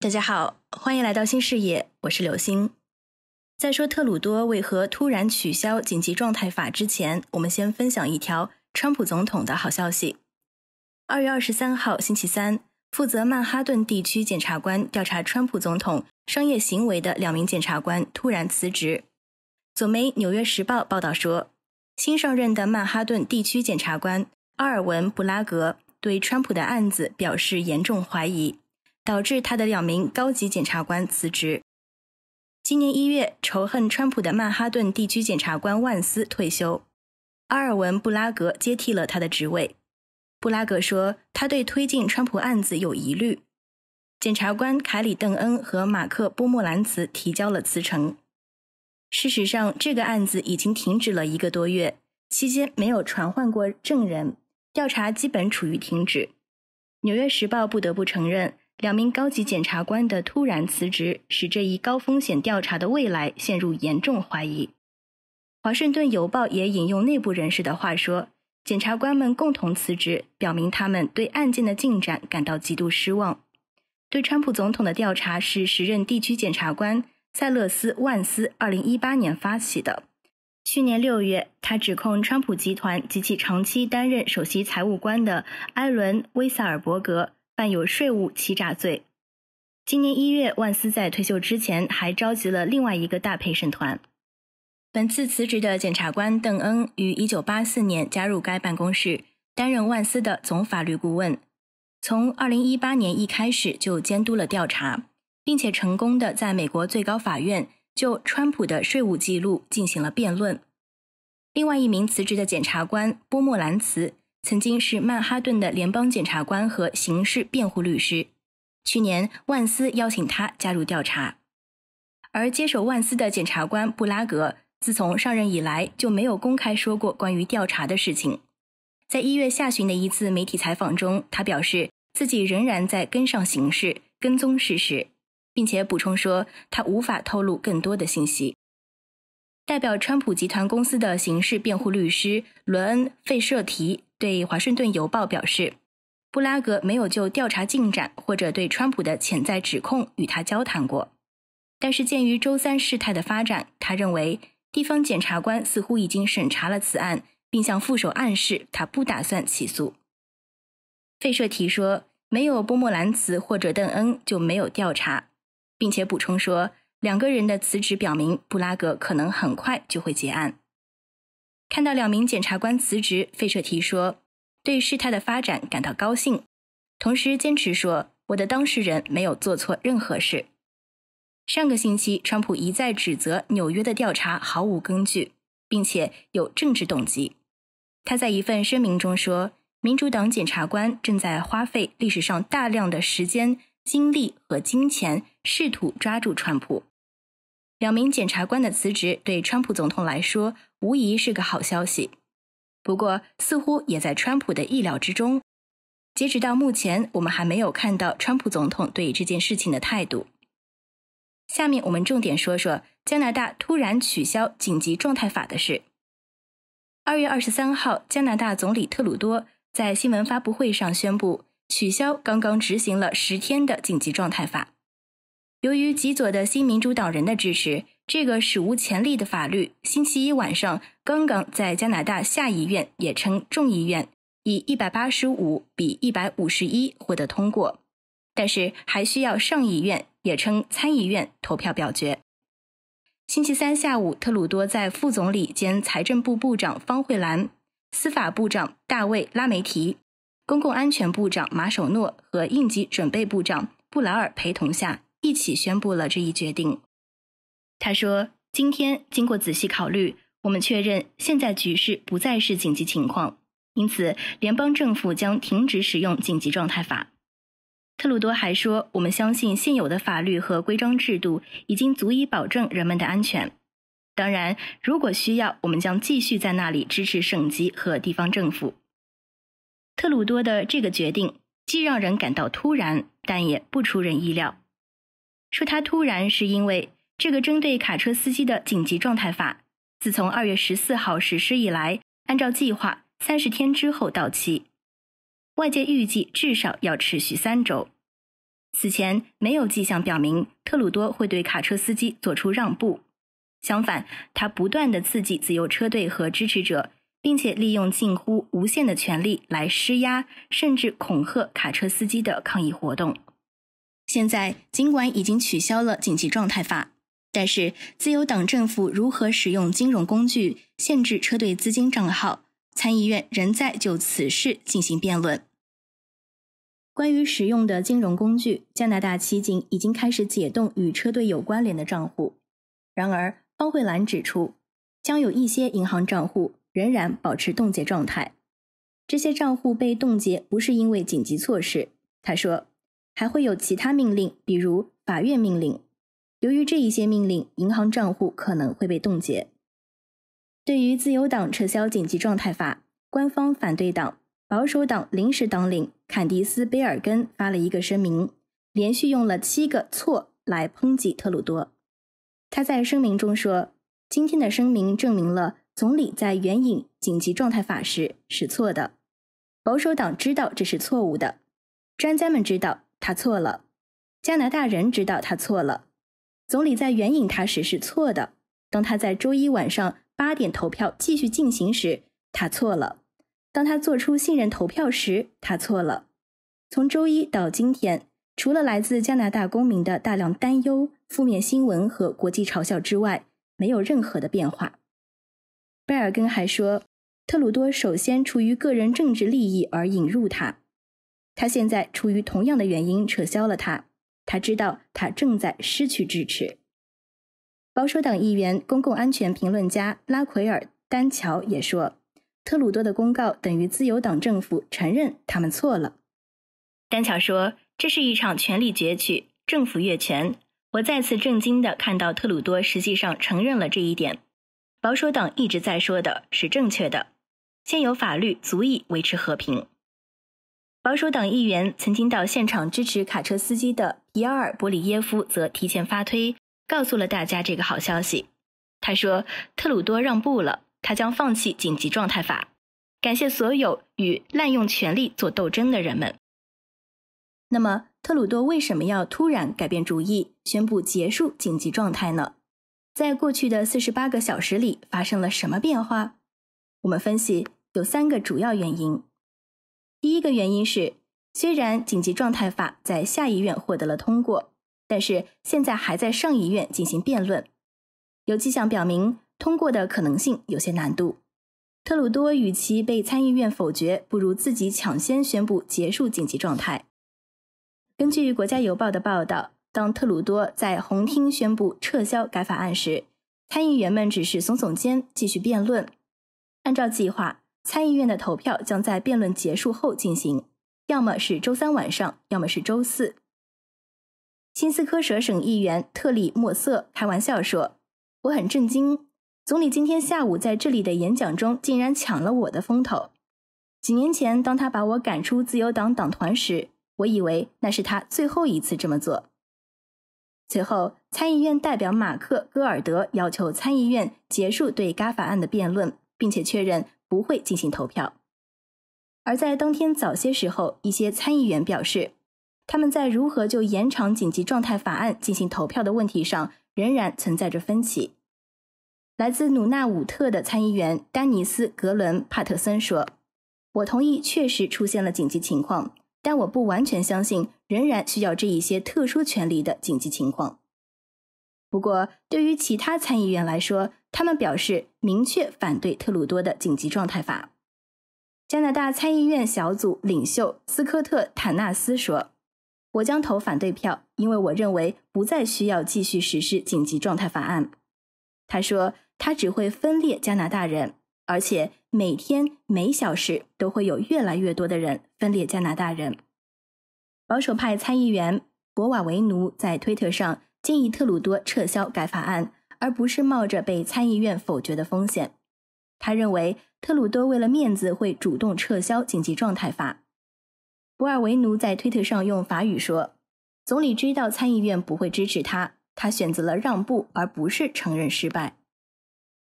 大家好，欢迎来到新视野，我是刘星。在说特鲁多为何突然取消紧急状态法之前，我们先分享一条川普总统的好消息。二月二十三号星期三，负责曼哈顿地区检察官调查川普总统商业行为的两名检察官突然辞职。左媒《纽约时报》报道说，新上任的曼哈顿地区检察官阿尔文布拉格对川普的案子表示严重怀疑。导致他的两名高级检察官辞职。今年一月，仇恨川普的曼哈顿地区检察官万斯退休，阿尔文布拉格接替了他的职位。布拉格说，他对推进川普案子有疑虑。检察官凯里邓恩和马克波莫兰茨提交了辞呈。事实上，这个案子已经停止了一个多月，期间没有传唤过证人，调查基本处于停止。《纽约时报》不得不承认。两名高级检察官的突然辞职，使这一高风险调查的未来陷入严重怀疑。华盛顿邮报也引用内部人士的话说：“检察官们共同辞职，表明他们对案件的进展感到极度失望。”对川普总统的调查是时任地区检察官塞勒斯·万斯二零一八年发起的。去年六月，他指控川普集团及其长期担任首席财务官的埃伦·威塞尔伯格。犯有税务欺诈罪。今年一月，万斯在退休之前还召集了另外一个大陪审团。本次辞职的检察官邓恩于一九八四年加入该办公室，担任万斯的总法律顾问。从二零一八年一开始就监督了调查，并且成功的在美国最高法院就川普的税务记录进行了辩论。另外一名辞职的检察官波莫兰茨。曾经是曼哈顿的联邦检察官和刑事辩护律师。去年，万斯邀请他加入调查，而接手万斯的检察官布拉格，自从上任以来就没有公开说过关于调查的事情。在一月下旬的一次媒体采访中，他表示自己仍然在跟上形势、跟踪事实，并且补充说他无法透露更多的信息。代表川普集团公司的刑事辩护律师伦恩·费舍提对《华盛顿邮报》表示：“布拉格没有就调查进展或者对川普的潜在指控与他交谈过。但是，鉴于周三事态的发展，他认为地方检察官似乎已经审查了此案，并向副手暗示他不打算起诉。”费舍提说：“没有波莫兰茨或者邓恩就没有调查。”并且补充说。两个人的辞职表明，布拉格可能很快就会结案。看到两名检察官辞职，费舍提说：“对事态的发展感到高兴，同时坚持说我的当事人没有做错任何事。”上个星期，川普一再指责纽约的调查毫无根据，并且有政治动机。他在一份声明中说：“民主党检察官正在花费历史上大量的时间、精力和金钱。”试图抓住川普，两名检察官的辞职对川普总统来说无疑是个好消息，不过似乎也在川普的意料之中。截止到目前，我们还没有看到川普总统对这件事情的态度。下面我们重点说说加拿大突然取消紧急状态法的事。二月二十三号，加拿大总理特鲁多在新闻发布会上宣布取消刚刚执行了十天的紧急状态法。由于极左的新民主党人的支持，这个史无前例的法律星期一晚上刚刚在加拿大下议院（也称众议院）以一百八十五比一百五十一获得通过，但是还需要上议院（也称参议院）投票表决。星期三下午，特鲁多在副总理兼财政部长方慧兰、司法部长大卫·拉梅提、公共安全部长马首诺和应急准备部长布莱尔陪同下。一起宣布了这一决定。他说：“今天经过仔细考虑，我们确认现在局势不再是紧急情况，因此联邦政府将停止使用紧急状态法。”特鲁多还说：“我们相信现有的法律和规章制度已经足以保证人们的安全。当然，如果需要，我们将继续在那里支持省级和地方政府。”特鲁多的这个决定既让人感到突然，但也不出人意料。说他突然是因为这个针对卡车司机的紧急状态法，自从二月十四号实施以来，按照计划三十天之后到期。外界预计至少要持续三周。此前没有迹象表明特鲁多会对卡车司机做出让步，相反，他不断的刺激自由车队和支持者，并且利用近乎无限的权利来施压，甚至恐吓卡车司机的抗议活动。现在，尽管已经取消了紧急状态法，但是自由党政府如何使用金融工具限制车队资金账号，参议院仍在就此事进行辩论。关于使用的金融工具，加拿大七警已经开始解冻与车队有关联的账户。然而，方慧兰指出，将有一些银行账户仍然保持冻结状态。这些账户被冻结不是因为紧急措施，他说。还会有其他命令，比如法院命令。由于这一些命令，银行账户可能会被冻结。对于自由党撤销紧急状态法，官方反对党保守党临时党领坎迪斯·贝尔根发了一个声明，连续用了七个错来抨击特鲁多。他在声明中说：“今天的声明证明了总理在援引紧急状态法时是错的。保守党知道这是错误的，专家们知道。”他错了，加拿大人知道他错了。总理在援引他时是错的。当他在周一晚上八点投票继续进行时，他错了。当他做出信任投票时，他错了。从周一到今天，除了来自加拿大公民的大量担忧、负面新闻和国际嘲笑之外，没有任何的变化。贝尔根还说，特鲁多首先出于个人政治利益而引入他。他现在出于同样的原因撤销了他。他知道他正在失去支持。保守党议员、公共安全评论家拉奎尔·丹乔也说：“特鲁多的公告等于自由党政府承认他们错了。”丹乔说：“这是一场权力攫取、政府越权。我再次震惊地看到特鲁多实际上承认了这一点。保守党一直在说的是正确的，现有法律足以维持和平。”保守党议员曾经到现场支持卡车司机的皮埃尔·波里耶夫则提前发推，告诉了大家这个好消息。他说：“特鲁多让步了，他将放弃紧急状态法，感谢所有与滥用权力做斗争的人们。”那么，特鲁多为什么要突然改变主意，宣布结束紧急状态呢？在过去的四十八个小时里发生了什么变化？我们分析有三个主要原因。第一个原因是，虽然紧急状态法在下议院获得了通过，但是现在还在上议院进行辩论，有迹象表明通过的可能性有些难度。特鲁多与其被参议院否决，不如自己抢先宣布结束紧急状态。根据《国家邮报》的报道，当特鲁多在红厅宣布撤销该法案时，参议员们只是耸耸肩，继续辩论。按照计划。参议院的投票将在辩论结束后进行，要么是周三晚上，要么是周四。新斯科舍省议员特里莫瑟开玩笑说：“我很震惊，总理今天下午在这里的演讲中竟然抢了我的风头。几年前，当他把我赶出自由党党团时，我以为那是他最后一次这么做。”随后，参议院代表马克·戈尔德要求参议院结束对《嘎法案》的辩论，并且确认。不会进行投票。而在当天早些时候，一些参议员表示，他们在如何就延长紧急状态法案进行投票的问题上仍然存在着分歧。来自努纳武特的参议员丹尼斯·格伦·帕特森说：“我同意确实出现了紧急情况，但我不完全相信仍然需要这一些特殊权利的紧急情况。”不过，对于其他参议员来说，他们表示明确反对特鲁多的紧急状态法。加拿大参议院小组领袖斯科特·坦纳斯说：“我将投反对票，因为我认为不再需要继续实施紧急状态法案。”他说：“他只会分裂加拿大人，而且每天每小时都会有越来越多的人分裂加拿大人。”保守派参议员博瓦维奴在推特上建议特鲁多撤销该法案。而不是冒着被参议院否决的风险，他认为特鲁多为了面子会主动撤销紧急状态法。博尔维奴在推特上用法语说：“总理知道参议院不会支持他，他选择了让步而不是承认失败。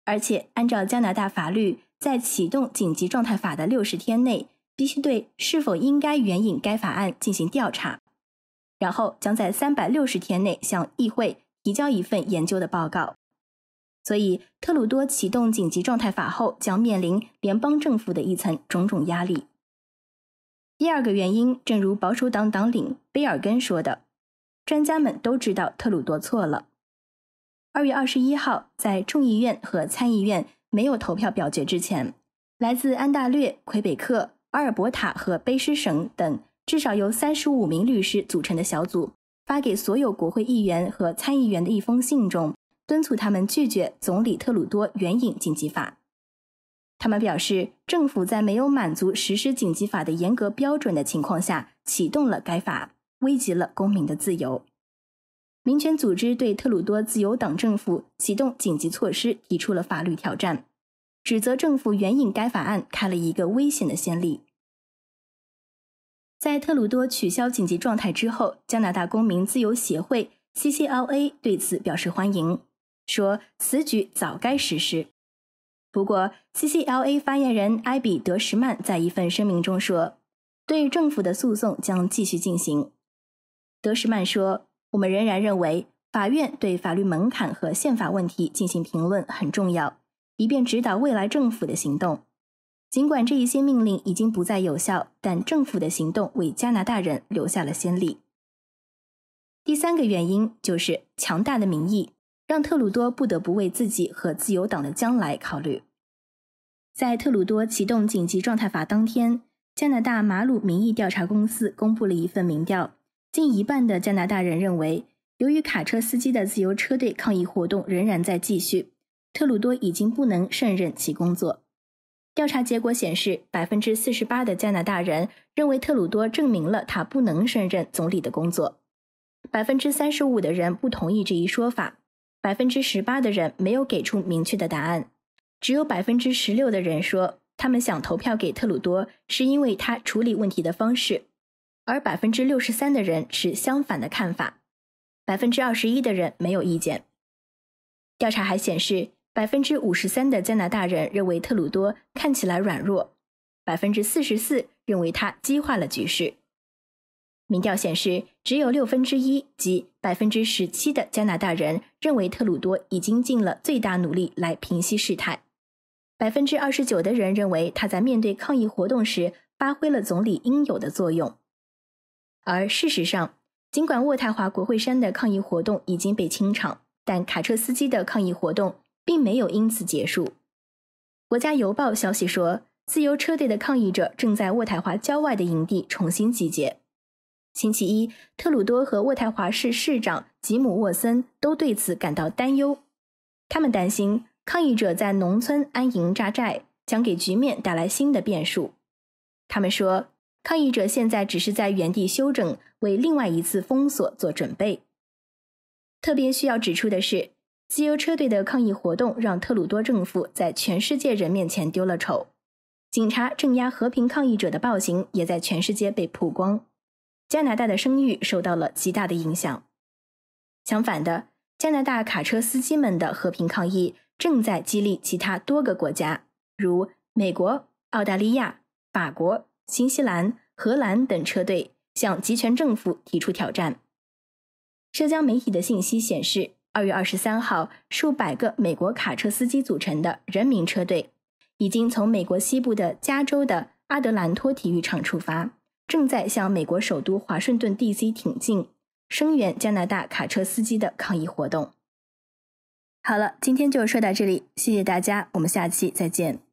而且，按照加拿大法律，在启动紧急状态法的六十天内，必须对是否应该援引该法案进行调查，然后将在三百六十天内向议会。”提交一份研究的报告，所以特鲁多启动紧急状态法后，将面临联邦政府的一层种种压力。第二个原因，正如保守党党领贝尔根说的，专家们都知道特鲁多错了。二月二十一号，在众议院和参议院没有投票表决之前，来自安大略、魁北克、阿尔伯塔和卑诗省等至少由三十五名律师组成的小组。发给所有国会议员和参议员的一封信中，敦促他们拒绝总理特鲁多援引紧急法。他们表示，政府在没有满足实施紧急法的严格标准的情况下启动了该法，危及了公民的自由。民权组织对特鲁多自由党政府启动紧急措施提出了法律挑战，指责政府援引该法案开了一个危险的先例。在特鲁多取消紧急状态之后，加拿大公民自由协会 （CCLA） 对此表示欢迎，说此举早该实施。不过，CCLA 发言人埃比·德什曼在一份声明中说，对政府的诉讼将继续进行。德什曼说：“我们仍然认为，法院对法律门槛和宪法问题进行评论很重要，以便指导未来政府的行动。”尽管这一些命令已经不再有效，但政府的行动为加拿大人留下了先例。第三个原因就是强大的民意让特鲁多不得不为自己和自由党的将来考虑。在特鲁多启动紧急状态法当天，加拿大马鲁民意调查公司公布了一份民调，近一半的加拿大人认为，由于卡车司机的自由车队抗议活动仍然在继续，特鲁多已经不能胜任其工作。调查结果显示，百分之四十八的加拿大人认为特鲁多证明了他不能胜任总理的工作，百分之三十五的人不同意这一说法，百分之十八的人没有给出明确的答案，只有百分之十六的人说他们想投票给特鲁多是因为他处理问题的方式，而百分之六十三的人持相反的看法，百分之二十一的人没有意见。调查还显示。百分之五十三的加拿大人认为特鲁多看起来软弱，百分之四十四认为他激化了局势。民调显示，只有六分之一，即百分之十七的加拿大人认为特鲁多已经尽了最大努力来平息事态。百分之二十九的人认为他在面对抗议活动时发挥了总理应有的作用。而事实上，尽管渥太华国会山的抗议活动已经被清场，但卡车司机的抗议活动。并没有因此结束。国家邮报消息说，自由车队的抗议者正在渥太华郊外的营地重新集结。星期一，特鲁多和渥太华市市长吉姆·沃森都对此感到担忧。他们担心抗议者在农村安营扎寨将给局面带来新的变数。他们说，抗议者现在只是在原地休整，为另外一次封锁做准备。特别需要指出的是。自由车队的抗议活动让特鲁多政府在全世界人面前丢了丑，警察镇压和平抗议者的暴行也在全世界被曝光，加拿大的声誉受到了极大的影响。相反的，加拿大卡车司机们的和平抗议正在激励其他多个国家，如美国、澳大利亚、法国、新西兰、荷兰等车队向集权政府提出挑战。社交媒体的信息显示。二月二十三号，数百个美国卡车司机组成的“人民车队”已经从美国西部的加州的阿德兰托体育场出发，正在向美国首都华盛顿 D.C. 挺进，声援加拿大卡车司机的抗议活动。好了，今天就说到这里，谢谢大家，我们下期再见。